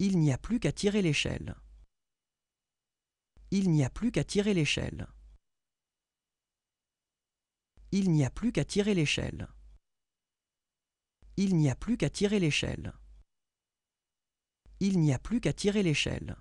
Il n'y a plus qu'à tirer l'échelle. Il n'y a plus qu'à tirer l'échelle. Il n'y a plus qu'à tirer l'échelle. Il n'y a plus qu'à tirer l'échelle. Il n'y a plus qu'à tirer l'échelle.